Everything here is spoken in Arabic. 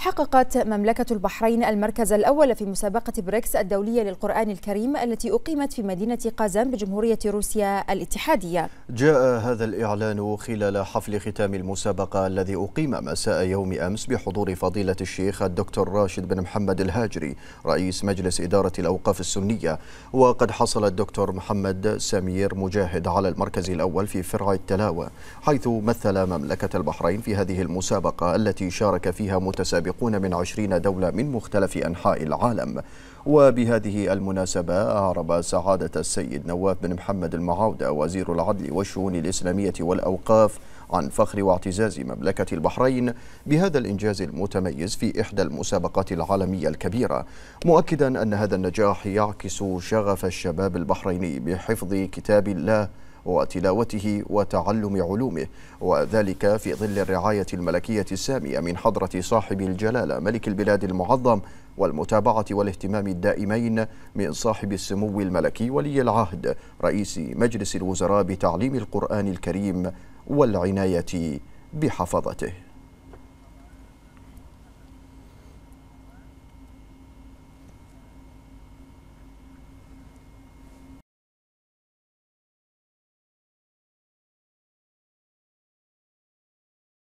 حققت مملكة البحرين المركز الأول في مسابقة بريكس الدولية للقرآن الكريم التي أقيمت في مدينة قازان بجمهورية روسيا الاتحادية جاء هذا الإعلان خلال حفل ختام المسابقة الذي أقيم مساء يوم أمس بحضور فضيلة الشيخ الدكتور راشد بن محمد الهاجري رئيس مجلس إدارة الأوقاف السنية وقد حصل الدكتور محمد سمير مجاهد على المركز الأول في فرع التلاوة حيث مثل مملكة البحرين في هذه المسابقة التي شارك فيها متسابقين متسابقون من عشرين دولة من مختلف أنحاء العالم وبهذه المناسبة أعرب سعادة السيد نواف بن محمد المعاودة وزير العدل والشؤون الإسلامية والأوقاف عن فخر واعتزاز مملكة البحرين بهذا الإنجاز المتميز في إحدى المسابقات العالمية الكبيرة مؤكدا أن هذا النجاح يعكس شغف الشباب البحريني بحفظ كتاب الله وتلاوته وتعلم علومه وذلك في ظل الرعاية الملكية السامية من حضرة صاحب الجلالة ملك البلاد المعظم والمتابعة والاهتمام الدائمين من صاحب السمو الملكي ولي العهد رئيس مجلس الوزراء بتعليم القرآن الكريم والعناية بحفظته